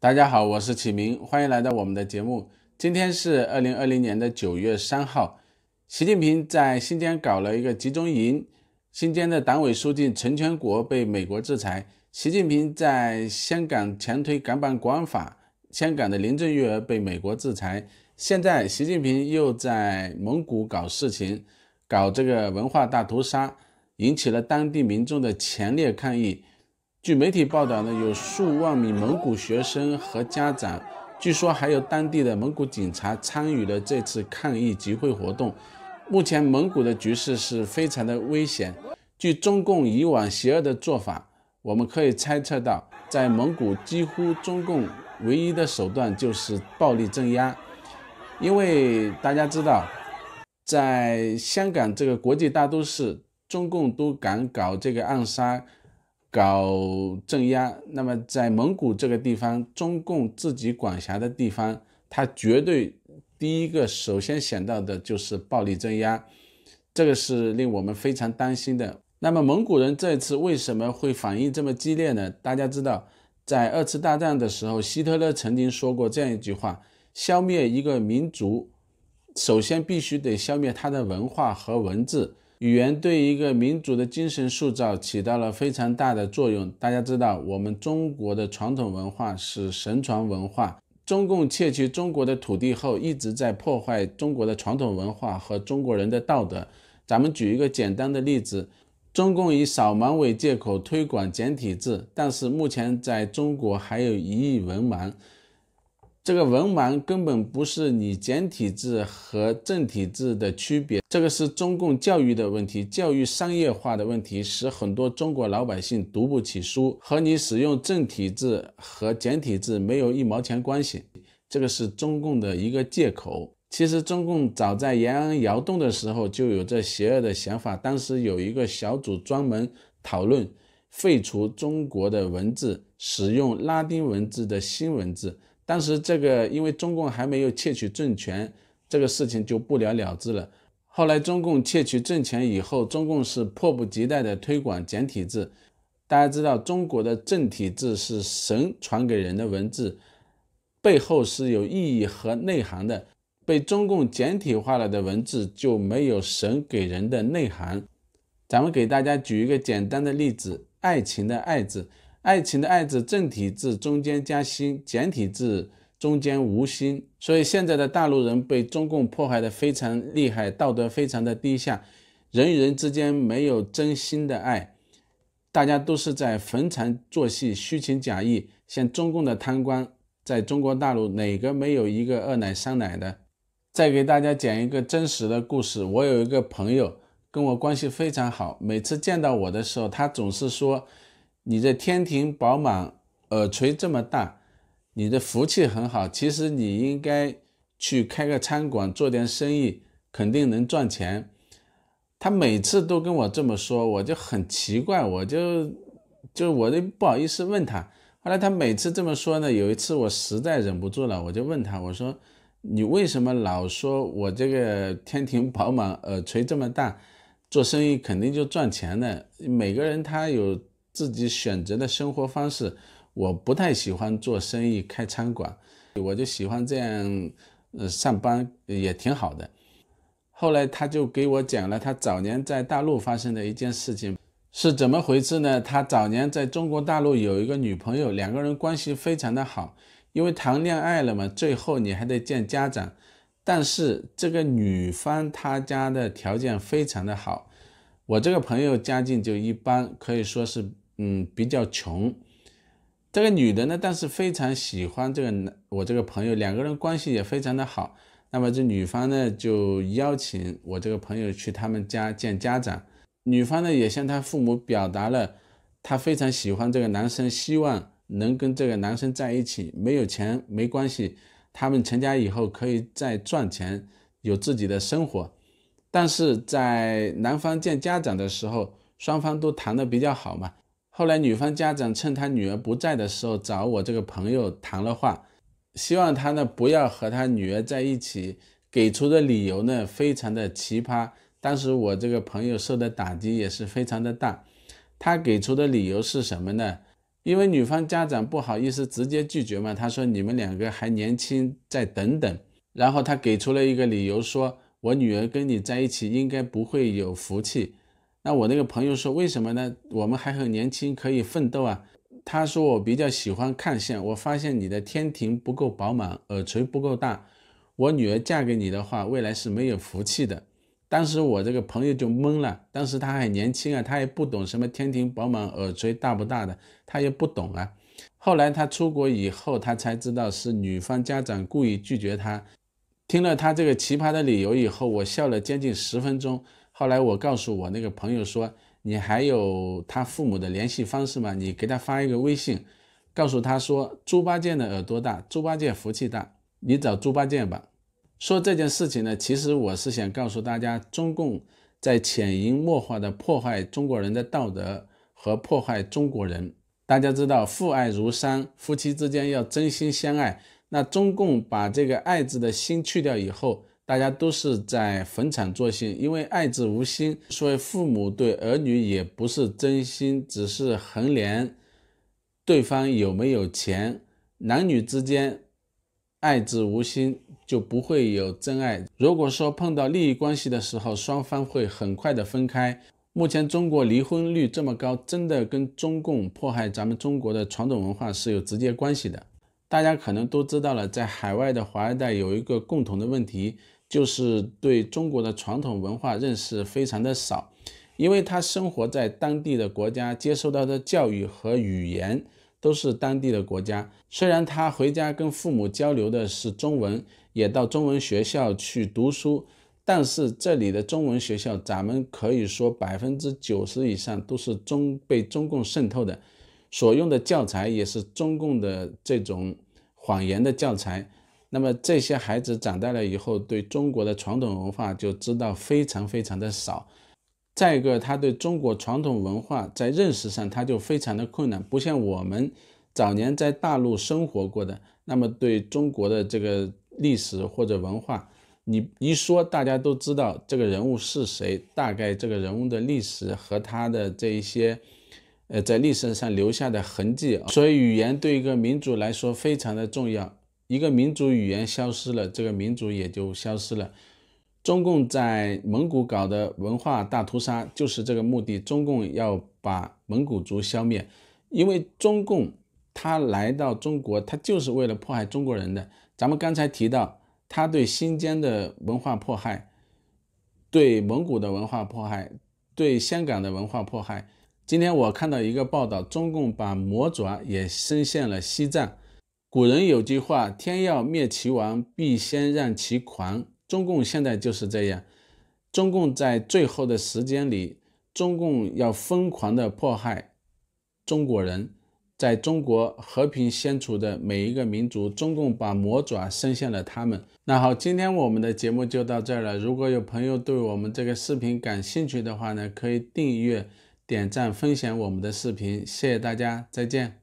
大家好，我是启明，欢迎来到我们的节目。今天是二零二零年的九月三号。习近平在新疆搞了一个集中营，新疆的党委书记陈全国被美国制裁。习近平在香港强推《港版国安法》，香港的林郑月娥被美国制裁。现在，习近平又在蒙古搞事情，搞这个文化大屠杀，引起了当地民众的强烈抗议。据媒体报道呢，有数万名蒙古学生和家长，据说还有当地的蒙古警察参与了这次抗议集会活动。目前蒙古的局势是非常的危险。据中共以往邪恶的做法，我们可以猜测到，在蒙古几乎中共唯一的手段就是暴力镇压，因为大家知道，在香港这个国际大都市，中共都敢搞这个暗杀。搞镇压，那么在蒙古这个地方，中共自己管辖的地方，他绝对第一个首先想到的就是暴力镇压，这个是令我们非常担心的。那么蒙古人这次为什么会反应这么激烈呢？大家知道，在二次大战的时候，希特勒曾经说过这样一句话：消灭一个民族，首先必须得消灭他的文化和文字。语言对一个民族的精神塑造起到了非常大的作用。大家知道，我们中国的传统文化是神传文化。中共窃取中国的土地后，一直在破坏中国的传统文化和中国人的道德。咱们举一个简单的例子：中共以扫盲为借口推广简体字，但是目前在中国还有一亿文盲。这个文盲根本不是你简体字和正体字的区别，这个是中共教育的问题，教育商业化的问题，使很多中国老百姓读不起书，和你使用正体字和简体字没有一毛钱关系。这个是中共的一个借口。其实中共早在延安窑洞的时候就有这邪恶的想法，当时有一个小组专门讨论废除中国的文字，使用拉丁文字的新文字。当时这个，因为中共还没有窃取政权，这个事情就不了了之了。后来中共窃取政权以后，中共是迫不及待的推广简体字。大家知道，中国的正体字是神传给人的文字，背后是有意义和内涵的。被中共简体化了的文字就没有神给人的内涵。咱们给大家举一个简单的例子：爱情的“爱”字。爱情的“爱”字正体字中间加心，简体字中间无心。所以现在的大陆人被中共迫害的非常厉害，道德非常的低下，人与人之间没有真心的爱，大家都是在逢场作戏、虚情假意。像中共的贪官，在中国大陆哪个没有一个二奶、三奶的？再给大家讲一个真实的故事，我有一个朋友跟我关系非常好，每次见到我的时候，他总是说。你的天庭饱满，耳垂这么大，你的福气很好。其实你应该去开个餐馆，做点生意，肯定能赚钱。他每次都跟我这么说，我就很奇怪，我就就我都不好意思问他。后来他每次这么说呢，有一次我实在忍不住了，我就问他，我说你为什么老说我这个天庭饱满，耳垂这么大，做生意肯定就赚钱的？每个人他有。自己选择的生活方式，我不太喜欢做生意开餐馆，我就喜欢这样，呃，上班也挺好的。后来他就给我讲了他早年在大陆发生的一件事情，是怎么回事呢？他早年在中国大陆有一个女朋友，两个人关系非常的好，因为谈恋爱了嘛，最后你还得见家长。但是这个女方她家的条件非常的好，我这个朋友家境就一般，可以说是。嗯，比较穷，这个女的呢，但是非常喜欢这个男，我这个朋友，两个人关系也非常的好。那么这女方呢，就邀请我这个朋友去他们家见家长。女方呢，也向她父母表达了她非常喜欢这个男生，希望能跟这个男生在一起。没有钱没关系，他们成家以后可以再赚钱，有自己的生活。但是在男方见家长的时候，双方都谈的比较好嘛。后来女方家长趁他女儿不在的时候找我这个朋友谈了话，希望他呢不要和他女儿在一起。给出的理由呢非常的奇葩。当时我这个朋友受的打击也是非常的大。他给出的理由是什么呢？因为女方家长不好意思直接拒绝嘛，他说你们两个还年轻，再等等。然后他给出了一个理由，说我女儿跟你在一起应该不会有福气。那我那个朋友说：“为什么呢？我们还很年轻，可以奋斗啊。”他说：“我比较喜欢看相，我发现你的天庭不够饱满，耳垂不够大。我女儿嫁给你的话，未来是没有福气的。”当时我这个朋友就懵了，当时他还年轻啊，他也不懂什么天庭饱满、耳垂大不大的，他也不懂啊。后来他出国以后，他才知道是女方家长故意拒绝他。听了他这个奇葩的理由以后，我笑了将近十分钟。后来我告诉我那个朋友说：“你还有他父母的联系方式吗？你给他发一个微信，告诉他说：‘猪八戒的耳朵大？猪八戒福气大，你找猪八戒吧。’说这件事情呢，其实我是想告诉大家，中共在潜移默化的破坏中国人的道德和破坏中国人。大家知道，父爱如山，夫妻之间要真心相爱。那中共把这个‘爱’字的心去掉以后，大家都是在逢场作戏，因为爱子无心，所以父母对儿女也不是真心，只是衡量对方有没有钱。男女之间爱子无心就不会有真爱。如果说碰到利益关系的时候，双方会很快的分开。目前中国离婚率这么高，真的跟中共迫害咱们中国的传统文化是有直接关系的。大家可能都知道了，在海外的华二代有一个共同的问题。就是对中国的传统文化认识非常的少，因为他生活在当地的国家，接受到的教育和语言都是当地的国家。虽然他回家跟父母交流的是中文，也到中文学校去读书，但是这里的中文学校，咱们可以说百分之九十以上都是中被中共渗透的，所用的教材也是中共的这种谎言的教材。那么这些孩子长大了以后，对中国的传统文化就知道非常非常的少。再一个，他对中国传统文化在认识上他就非常的困难，不像我们早年在大陆生活过的，那么对中国的这个历史或者文化，你一说大家都知道这个人物是谁，大概这个人物的历史和他的这一些，呃，在历史上留下的痕迹。所以语言对一个民族来说非常的重要。一个民族语言消失了，这个民族也就消失了。中共在蒙古搞的文化大屠杀就是这个目的，中共要把蒙古族消灭。因为中共他来到中国，他就是为了迫害中国人的。咱们刚才提到，他对新疆的文化迫害，对蒙古的文化迫害，对香港的文化迫害。今天我看到一个报道，中共把魔爪也伸向了西藏。古人有句话：“天要灭其王，必先让其狂。”中共现在就是这样。中共在最后的时间里，中共要疯狂地迫害中国人，在中国和平相处的每一个民族，中共把魔爪伸向了他们。那好，今天我们的节目就到这儿了。如果有朋友对我们这个视频感兴趣的话呢，可以订阅、点赞、分享我们的视频。谢谢大家，再见。